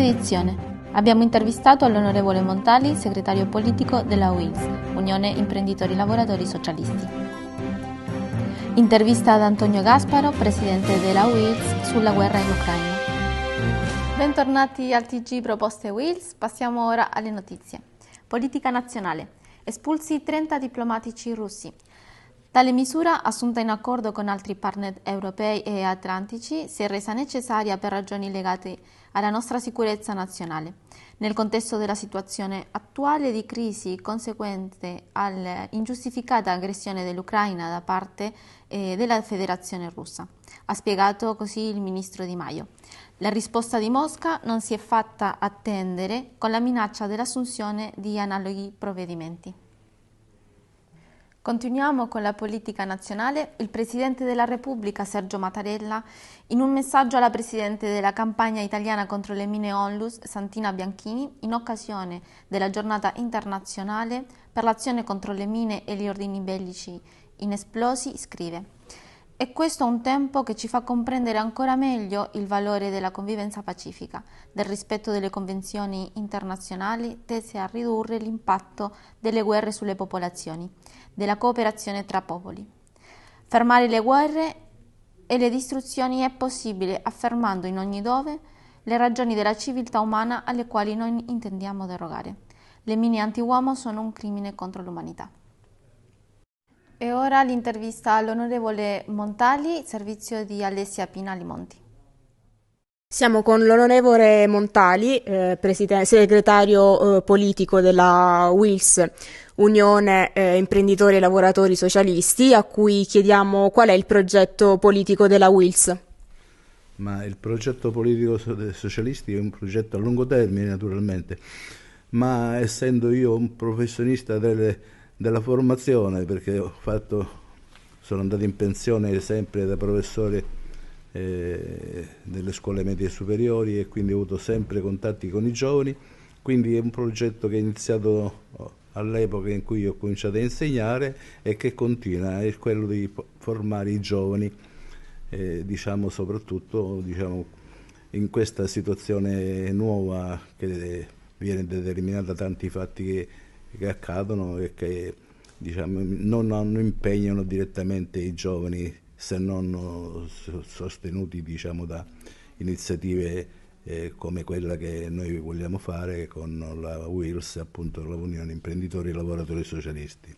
edizione. Abbiamo intervistato l'onorevole Montali, segretario politico della UILS, Unione Imprenditori Lavoratori Socialisti. Intervista ad Antonio Gasparo, presidente della UILS, sulla guerra in Ucraina. Bentornati al TG Proposte UILS, passiamo ora alle notizie. Politica nazionale. Espulsi 30 diplomatici russi. Tale misura, assunta in accordo con altri partner europei e atlantici, si è resa necessaria per ragioni legate alla nostra sicurezza nazionale, nel contesto della situazione attuale di crisi conseguente all'ingiustificata aggressione dell'Ucraina da parte eh, della Federazione russa. Ha spiegato così il ministro Di Maio. La risposta di Mosca non si è fatta attendere con la minaccia dell'assunzione di analoghi provvedimenti. Continuiamo con la politica nazionale. Il Presidente della Repubblica, Sergio Mattarella, in un messaggio alla Presidente della campagna italiana contro le mine onlus, Santina Bianchini, in occasione della giornata internazionale per l'azione contro le mine e gli ordini bellici inesplosi, scrive e questo è un tempo che ci fa comprendere ancora meglio il valore della convivenza pacifica, del rispetto delle convenzioni internazionali tese a ridurre l'impatto delle guerre sulle popolazioni della cooperazione tra popoli. Fermare le guerre e le distruzioni è possibile affermando in ogni dove le ragioni della civiltà umana alle quali noi intendiamo derogare. Le mine anti-uomo sono un crimine contro l'umanità. E ora l'intervista all'onorevole Montali, servizio di Alessia Pinali Monti. Siamo con l'onorevole Montali, eh, segretario eh, politico della WILS, Unione eh, Imprenditori e Lavoratori Socialisti, a cui chiediamo qual è il progetto politico della WILS. Ma il progetto politico dei socialisti è un progetto a lungo termine naturalmente, ma essendo io un professionista delle, della formazione, perché ho fatto, sono andato in pensione sempre da professore eh, delle scuole medie e superiori e quindi ho avuto sempre contatti con i giovani, quindi è un progetto che è iniziato oh, all'epoca in cui ho cominciato a insegnare e che continua, è quello di formare i giovani, eh, diciamo soprattutto diciamo, in questa situazione nuova che viene determinata da tanti fatti che, che accadono e che diciamo, non, hanno, impegnano direttamente i giovani se non eh, sostenuti diciamo, da iniziative eh, come quella che noi vogliamo fare con la WILS, appunto l'Unione Imprenditori e Lavoratori Socialisti.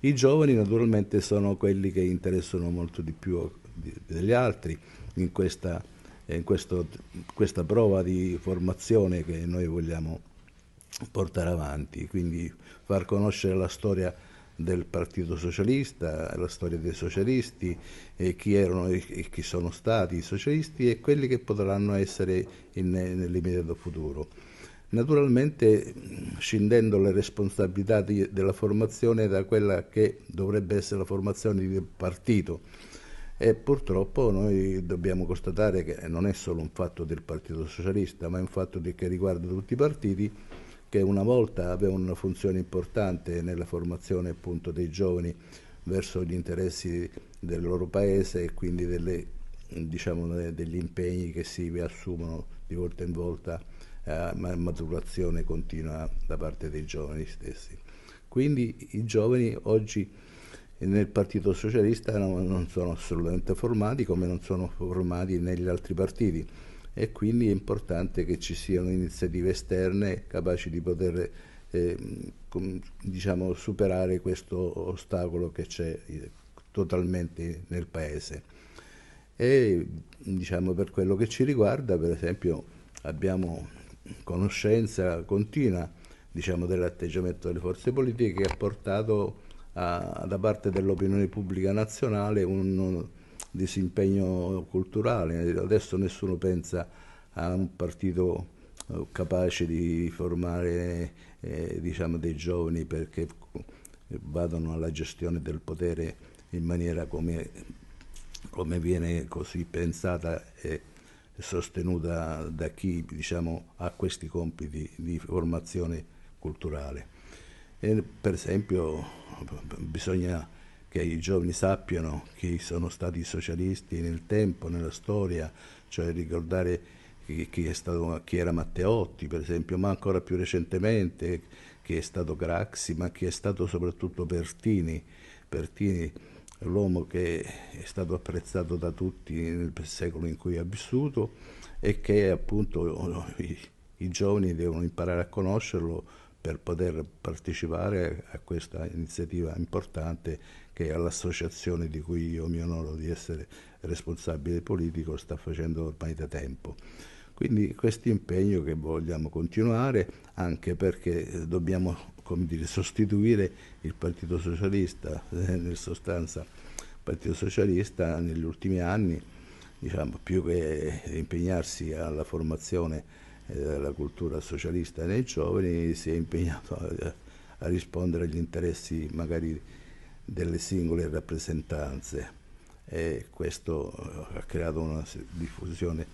I giovani naturalmente sono quelli che interessano molto di più degli altri in questa, eh, in questo, questa prova di formazione che noi vogliamo portare avanti, quindi far conoscere la storia del Partito Socialista, la storia dei socialisti, eh, chi erano e chi sono stati i socialisti e quelli che potranno essere in, nell'immediato futuro. Naturalmente scindendo le responsabilità di, della formazione da quella che dovrebbe essere la formazione del partito. E purtroppo noi dobbiamo constatare che non è solo un fatto del Partito Socialista, ma è un fatto che riguarda tutti i partiti, che una volta aveva una funzione importante nella formazione appunto dei giovani verso gli interessi del loro paese e quindi delle, diciamo, degli impegni che si assumono di volta in volta a eh, maturazione continua da parte dei giovani stessi. Quindi i giovani oggi nel Partito Socialista non, non sono assolutamente formati come non sono formati negli altri partiti e quindi è importante che ci siano iniziative esterne capaci di poter eh, diciamo, superare questo ostacolo che c'è eh, totalmente nel paese. E diciamo, per quello che ci riguarda, per esempio, abbiamo conoscenza continua diciamo, dell'atteggiamento delle forze politiche che ha portato a, da parte dell'opinione pubblica nazionale un, disimpegno culturale, adesso nessuno pensa a un partito eh, capace di formare eh, diciamo, dei giovani perché vadano alla gestione del potere in maniera come, come viene così pensata e sostenuta da chi diciamo, ha questi compiti di formazione culturale. E per esempio bisogna che i giovani sappiano chi sono stati i socialisti nel tempo, nella storia, cioè ricordare chi, chi, stato, chi era Matteotti per esempio, ma ancora più recentemente chi è stato Graxi, ma chi è stato soprattutto Pertini. Pertini l'uomo che è stato apprezzato da tutti nel secolo in cui ha vissuto e che appunto i, i giovani devono imparare a conoscerlo per poter partecipare a questa iniziativa importante che l'associazione di cui io mi onoro di essere responsabile politico sta facendo ormai da tempo. Quindi questo impegno che vogliamo continuare anche perché eh, dobbiamo dire, sostituire il Partito Socialista, eh, nel sostanza il Partito Socialista negli ultimi anni, diciamo, più che impegnarsi alla formazione e eh, della cultura socialista nei giovani si è impegnato a, a rispondere agli interessi magari delle singole rappresentanze e questo eh, ha creato una diffusione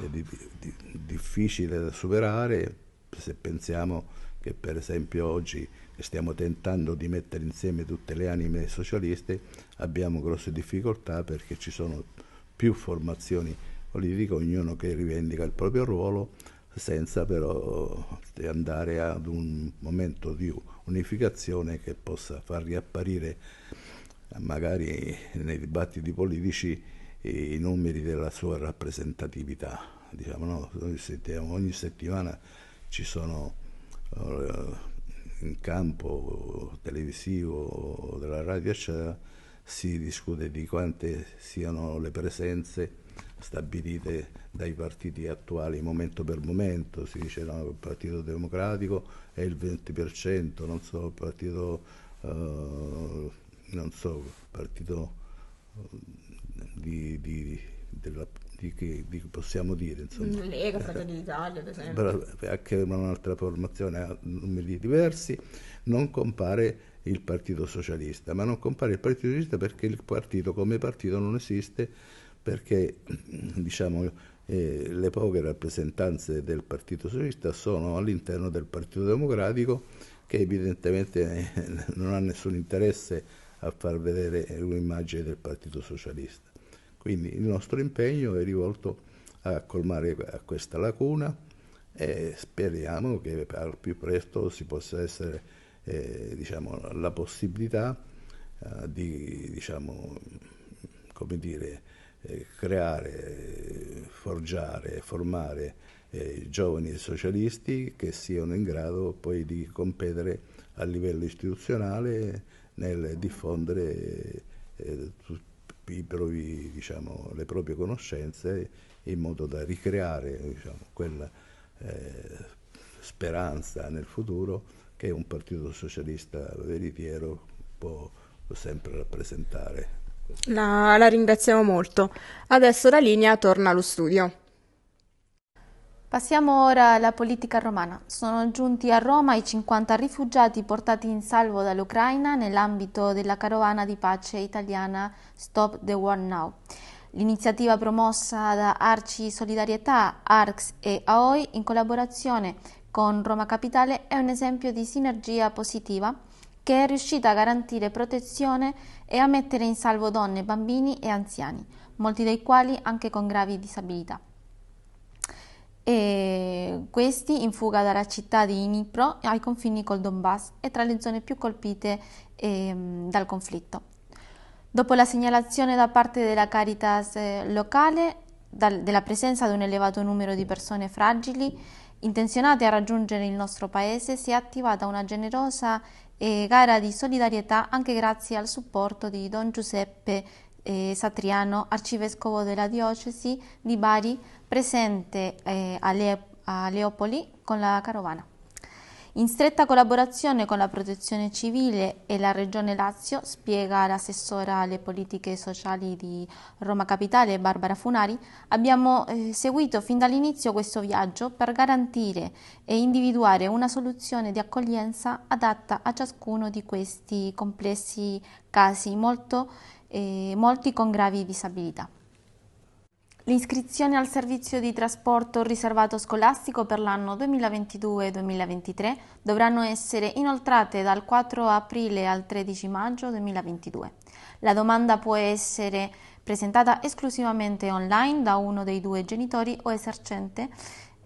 eh, di, di, difficile da superare se pensiamo che per esempio oggi stiamo tentando di mettere insieme tutte le anime socialiste abbiamo grosse difficoltà perché ci sono più formazioni politiche, ognuno che rivendica il proprio ruolo, senza però andare ad un momento di unificazione che possa far riapparire magari nei dibattiti politici i numeri della sua rappresentatività. Diciamo, no? ogni settimana ci sono eh, in campo televisivo, della radio, eccetera, si discute di quante siano le presenze stabilite dai partiti attuali momento per momento, si dice no, il Partito Democratico è il 20%, non so, il Partito, eh, non so, il partito eh, di, di, della, di, che, di, che, possiamo dire, insomma. Lega, Fratelli d'Italia, ad esempio. Eh, Anche un'altra formazione ha numeri diversi, non compare il Partito Socialista, ma non compare il Partito Socialista perché il partito come partito non esiste perché diciamo, eh, le poche rappresentanze del Partito Socialista sono all'interno del Partito Democratico che evidentemente eh, non ha nessun interesse a far vedere un'immagine del Partito Socialista. Quindi il nostro impegno è rivolto a colmare questa lacuna e speriamo che al più presto si possa essere eh, diciamo, la possibilità eh, di diciamo, come dire, eh, creare, forgiare, formare eh, giovani socialisti che siano in grado poi di competere a livello istituzionale nel diffondere eh, provi, diciamo, le proprie conoscenze in modo da ricreare diciamo, quella eh, speranza nel futuro che un partito socialista veritiero può sempre rappresentare. La, la ringraziamo molto. Adesso la linea torna allo studio. Passiamo ora alla politica romana. Sono giunti a Roma i 50 rifugiati portati in salvo dall'Ucraina nell'ambito della carovana di pace italiana Stop the War Now. L'iniziativa promossa da Arci Solidarietà, ARCS e AOI in collaborazione con Roma Capitale è un esempio di sinergia positiva che è riuscita a garantire protezione e a mettere in salvo donne, bambini e anziani, molti dei quali anche con gravi disabilità. E questi in fuga dalla città di Dnipro ai confini col Donbass e tra le zone più colpite eh, dal conflitto. Dopo la segnalazione da parte della Caritas eh, locale dal, della presenza di un elevato numero di persone fragili intenzionate a raggiungere il nostro paese, si è attivata una generosa eh, gara di solidarietà anche grazie al supporto di Don Giuseppe eh, Satriano, arcivescovo della diocesi di Bari, presente eh, a, Le a Leopoli con la carovana. In stretta collaborazione con la Protezione Civile e la Regione Lazio, spiega l'assessora alle politiche sociali di Roma Capitale Barbara Funari, abbiamo eh, seguito fin dall'inizio questo viaggio per garantire e individuare una soluzione di accoglienza adatta a ciascuno di questi complessi casi, molto, eh, molti con gravi disabilità. L'iscrizione al servizio di trasporto riservato scolastico per l'anno 2022-2023 dovranno essere inoltrate dal 4 aprile al 13 maggio 2022. La domanda può essere presentata esclusivamente online da uno dei due genitori o esercente,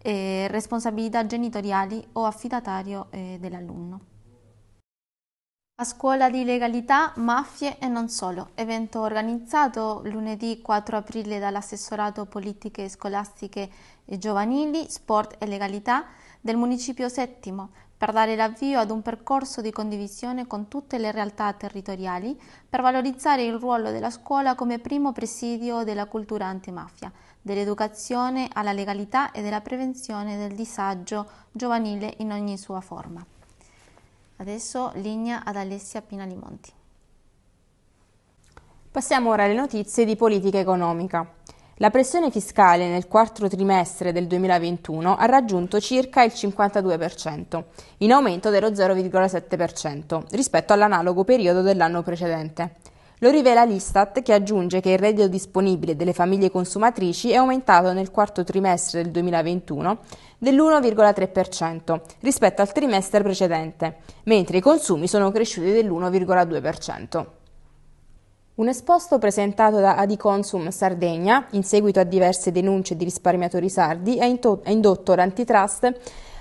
eh, responsabilità genitoriali o affidatario eh, dell'alunno. A scuola di legalità, mafie e non solo. Evento organizzato lunedì 4 aprile dall'assessorato politiche scolastiche e giovanili, sport e legalità del municipio settimo per dare l'avvio ad un percorso di condivisione con tutte le realtà territoriali per valorizzare il ruolo della scuola come primo presidio della cultura antimafia, dell'educazione alla legalità e della prevenzione del disagio giovanile in ogni sua forma. Adesso linea ad Alessia Pinalimonti. Passiamo ora alle notizie di politica economica. La pressione fiscale nel quarto trimestre del 2021 ha raggiunto circa il 52%, in aumento dello 0,7% rispetto all'analogo periodo dell'anno precedente. Lo rivela l'Istat che aggiunge che il reddito disponibile delle famiglie consumatrici è aumentato nel quarto trimestre del 2021 dell'1,3% rispetto al trimestre precedente, mentre i consumi sono cresciuti dell'1,2%. Un esposto presentato da Adiconsum Sardegna, in seguito a diverse denunce di risparmiatori sardi, ha indotto l'antitrust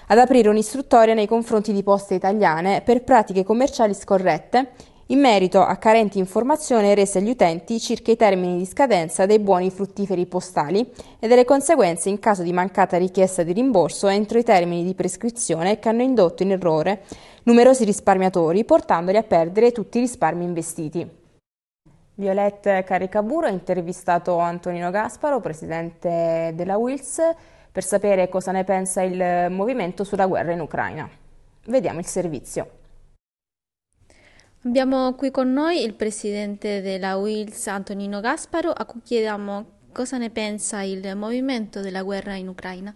ad aprire un'istruttoria nei confronti di poste italiane per pratiche commerciali scorrette in merito a carenti informazioni rese agli utenti circa i termini di scadenza dei buoni fruttiferi postali e delle conseguenze in caso di mancata richiesta di rimborso entro i termini di prescrizione che hanno indotto in errore numerosi risparmiatori portandoli a perdere tutti i risparmi investiti. Violette Caricaburo ha intervistato Antonino Gasparo, presidente della Wills, per sapere cosa ne pensa il movimento sulla guerra in Ucraina. Vediamo il servizio. Abbiamo qui con noi il presidente della WILS Antonino Gasparo a cui chiediamo cosa ne pensa il movimento della guerra in Ucraina.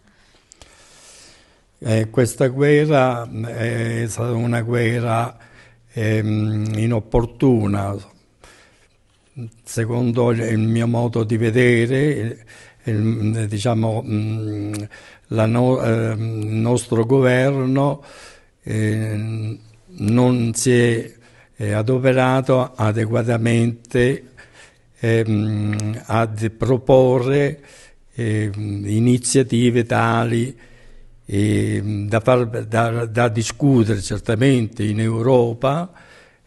Eh, questa guerra eh, è stata una guerra ehm, inopportuna, secondo il mio modo di vedere, il, diciamo, no, eh, il eh, diciamo, mm, ehm, nostro governo eh, non si è adoperato adeguatamente ehm, a proporre ehm, iniziative tali ehm, da, far, da, da, discutere certamente in Europa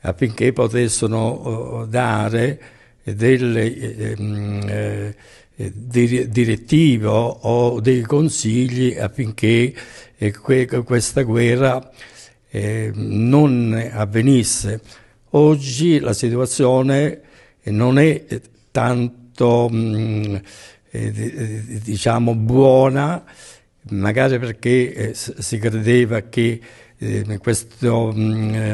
affinché potessero eh, dare delle ehm, eh, direttive o dei consigli affinché eh, que questa guerra eh, non avvenisse. Oggi la situazione non è tanto mm, eh, eh, diciamo buona, magari perché eh, si credeva che questo mm,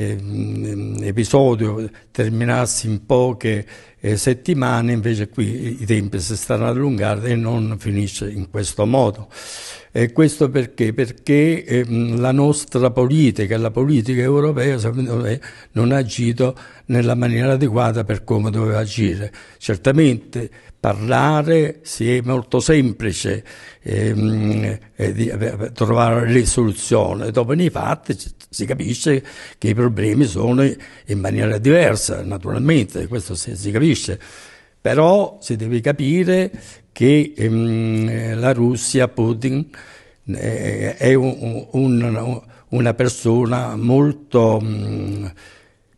mm, episodio terminasse in poche eh, settimane, invece qui i tempi si stanno allungando e non finisce in questo modo. E questo perché? Perché ehm, la nostra politica, la politica europea, secondo me, non ha agito nella maniera adeguata per come doveva agire. Certamente parlare si è molto semplice, ehm, eh, di, eh, trovare le soluzioni, dopo nei fatti si capisce che i problemi sono in maniera diversa, naturalmente, questo si, si capisce colpisce. Però si deve capire che ehm, la Russia, Putin, eh, è un, un, una persona molto mm,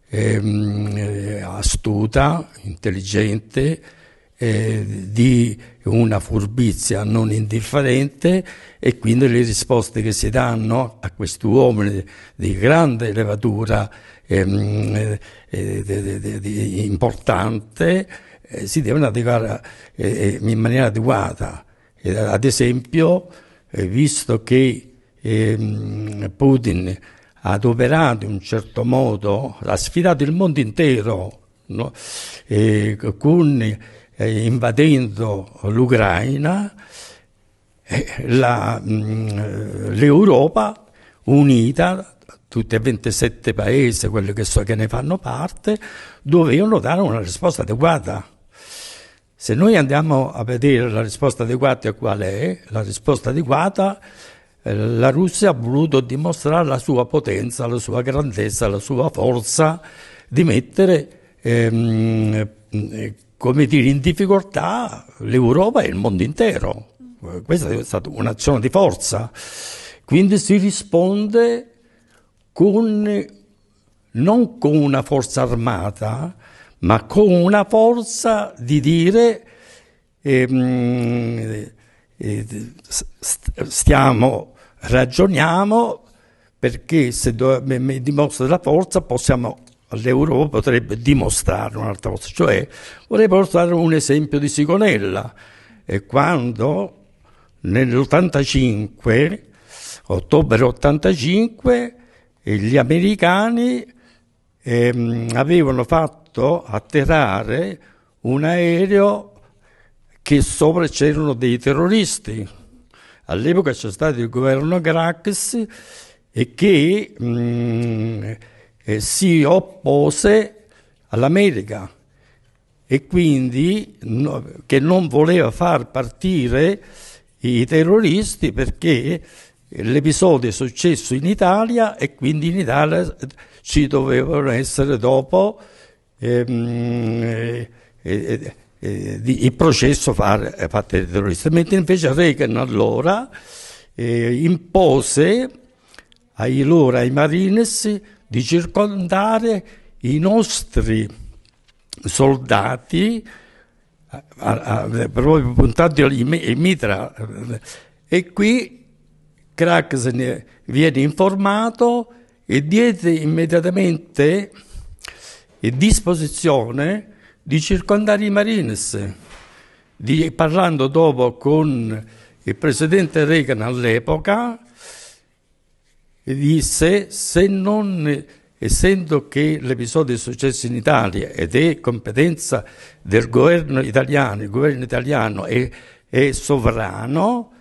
ehm, astuta, intelligente, eh, di una furbizia non indifferente e quindi le risposte che si danno a quest'uomo di grande levatura Ehm, eh, importante, eh, si devono adeguare eh, in maniera adeguata. ad esempio, visto che ehm, Putin ha adoperato in un certo modo, ha sfidato il mondo intero no? con, invadendo l'Ucraina, la, mm, l'Europa unita tutti e 27 paesi, quelli che so che ne fanno parte, dovevano dare una risposta adeguata. Se noi andiamo a vedere la risposta adeguata qual è, la risposta adeguata eh, la Russia ha voluto dimostrare la sua potenza, la sua grandezza, la sua forza di mettere ehm, eh, come dire, in difficoltà l'Europa e il mondo intero. Questa è stata un'azione di forza. Quindi si risponde con, non con una forza armata, ma con una forza di dire ehm, eh, stiamo, ragioniamo perché se do, mi dimostra la forza possiamo l'Europa potrebbe dimostrare un'altra cosa, cioè vorrei portare un esempio di Sigonella e quando nell'85 ottobre 85 gli americani ehm, avevano fatto atterrare un aereo che sopra c'erano dei terroristi. All'epoca c'è stato il governo Grax e che mm, eh, si oppose all'America e quindi no, che non voleva far partire i terroristi perché l'episodio è successo in Italia e quindi in Italia ci dovevano essere dopo ehm, eh, eh, eh di, il processo eh, fatto dai terroristi. mentre invece Reagan allora eh, impose ai loro, ai marines, di circondare i nostri soldati a, proprio puntati al mitra e qui Crack se ne viene informato e diede immediatamente disposizione di circondare i Marines, di, parlando dopo con il presidente Reagan all'epoca, disse se non essendo che l'episodio è successo in Italia ed è competenza del governo italiano, il governo italiano è, è sovrano,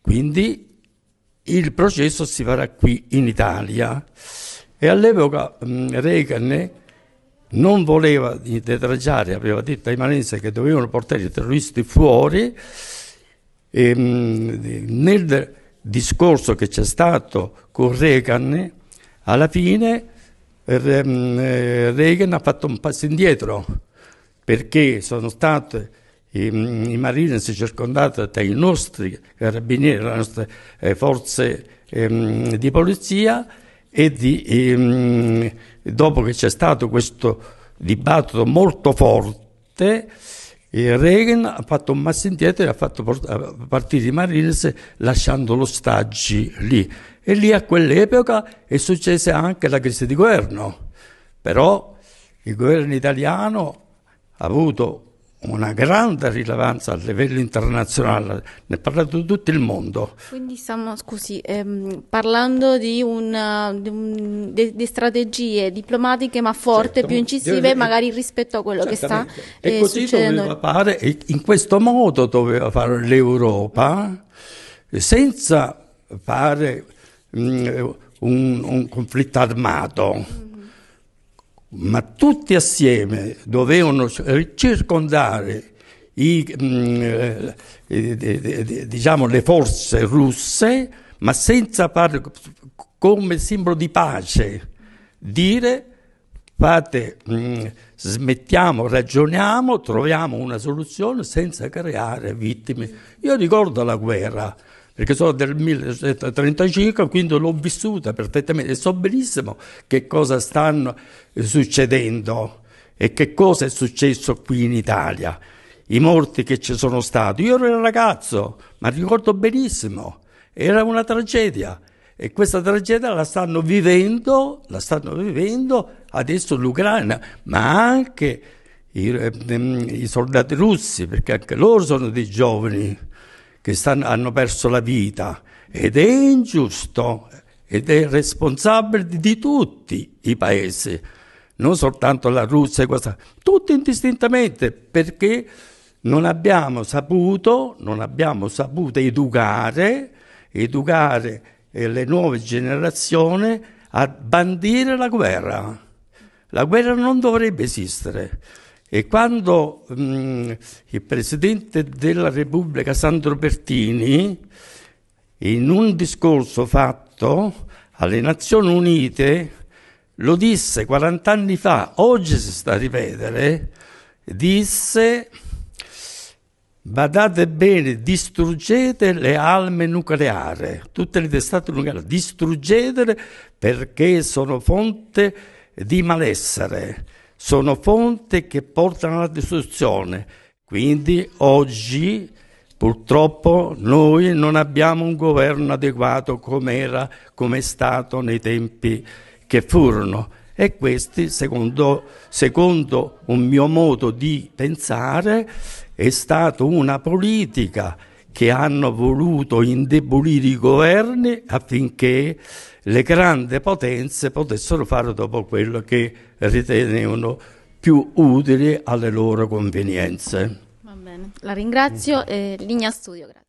quindi il processo si farà qui in Italia e all'epoca mm, Reagan non voleva detraggiare, aveva detto ai malesi che dovevano portare i terroristi fuori e, mm, nel discorso che c'è stato con Reagan alla fine mm, eh, Reagan ha fatto un passo indietro perché sono state i, mm, Marines circondati dai nostri carabinieri, le nostre eh, forze ehm, di polizia e di, ehm, dopo che c'è stato questo dibattito molto forte eh, Reagan ha fatto un passo indietro e ha fatto partire i Marines lasciando ostaggi lì. E lì a quell'epoca è successa anche la crisi di governo. Però il governo italiano ha avuto una grande rilevanza a livello internazionale, ne ha parlato tutto il mondo. Quindi stiamo, scusi, ehm, parlando di, una, di, un, di, di, strategie diplomatiche ma forti, certo, più incisive io, magari rispetto a quello che sta eh, e così succedendo. Doveva fare, in questo modo doveva fare l'Europa senza fare mh, mm, un, un conflitto armato. Mm ma tutti assieme dovevano eh, circondare i, mh, mm, eh, eh, diciamo, le forze russe, ma senza fare come simbolo di pace, dire fate, mh, mm, smettiamo, ragioniamo, troviamo una soluzione senza creare vittime. Io ricordo la guerra, perché sono del 1935, quindi l'ho vissuta perfettamente e so benissimo che cosa stanno eh, succedendo e che cosa è successo qui in Italia, i morti che ci sono stati. Io ero un ragazzo, ma ricordo benissimo, era una tragedia e questa tragedia la stanno vivendo, la stanno vivendo adesso l'Ucraina, ma anche i, eh, ehm, i soldati russi, perché anche loro sono dei giovani che stanno, hanno perso la vita ed è ingiusto ed è responsabile di tutti i paesi, non soltanto la Russia e questa, tutti indistintamente perché non abbiamo saputo, non abbiamo saputo educare, educare eh, le nuove generazioni a bandire la guerra. La guerra non dovrebbe esistere. E quando mh, mm, il Presidente della Repubblica Sandro Bertini, in un discorso fatto alle Nazioni Unite, lo disse 40 anni fa, oggi si sta a ripetere, disse Badate bene, distruggete le armi nucleari, tutte le testate nucleari, distruggetele perché sono fonte di malessere sono fonte che portano alla distruzione. Quindi oggi purtroppo noi non abbiamo un governo adeguato come è stato nei tempi che furono. E questi, secondo, secondo un mio modo di pensare, è stata una politica che hanno voluto indebolire i governi affinché le grandi potenze potessero fare dopo quello che ritenevano più utile alle loro convenienze. Va bene, la ringrazio e linea studio, grazie.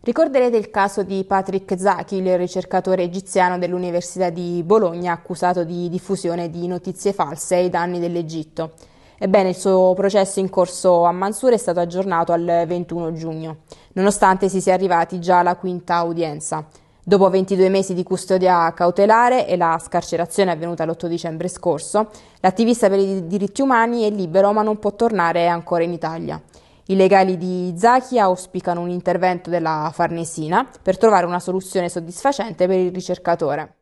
Ricorderete il caso di Patrick Zaki, il ricercatore egiziano dell'Università di Bologna accusato di diffusione di notizie false ai danni dell'Egitto. Ebbene, il suo processo in corso a Mansur è stato aggiornato al 21 giugno, nonostante si sia arrivati già alla quinta udienza. Dopo 22 mesi di custodia cautelare e la scarcerazione avvenuta l'8 dicembre scorso, l'attivista per i diritti umani è libero ma non può tornare ancora in Italia. I legali di Zaki auspicano un intervento della Farnesina per trovare una soluzione soddisfacente per il ricercatore.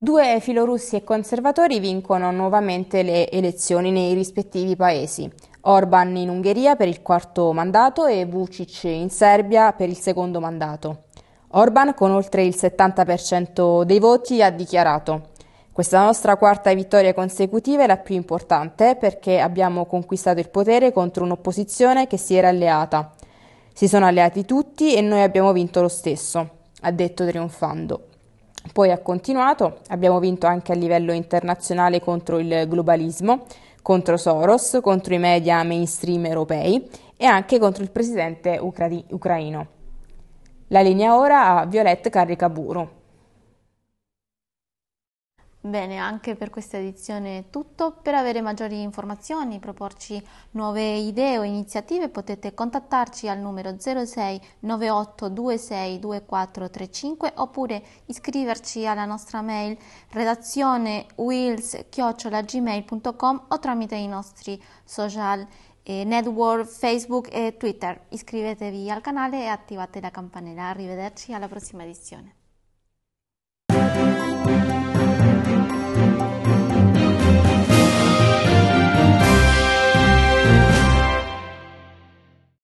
Due filorussi e conservatori vincono nuovamente le elezioni nei rispettivi paesi. Orban in Ungheria per il quarto mandato e Vucic in Serbia per il secondo mandato. Orban, con oltre il 70% dei voti, ha dichiarato questa nostra quarta vittoria consecutiva è la più importante perché abbiamo conquistato il potere contro un'opposizione che si era alleata. Si sono alleati tutti e noi abbiamo vinto lo stesso, ha detto trionfando. Poi ha continuato, abbiamo vinto anche a livello internazionale contro il globalismo, contro Soros, contro i media mainstream europei e anche contro il presidente ucra- ucraino. La linea ora a Violette Carricaburu. Bene, anche per questa edizione è tutto. Per avere maggiori informazioni, proporci nuove idee o iniziative potete contattarci al numero 06 98 26 2435 oppure iscriverci alla nostra mail redazione wills-gmail.com o tramite i nostri social eh, network Facebook e Twitter. Iscrivetevi al canale e attivate la campanella. Arrivederci alla prossima edizione.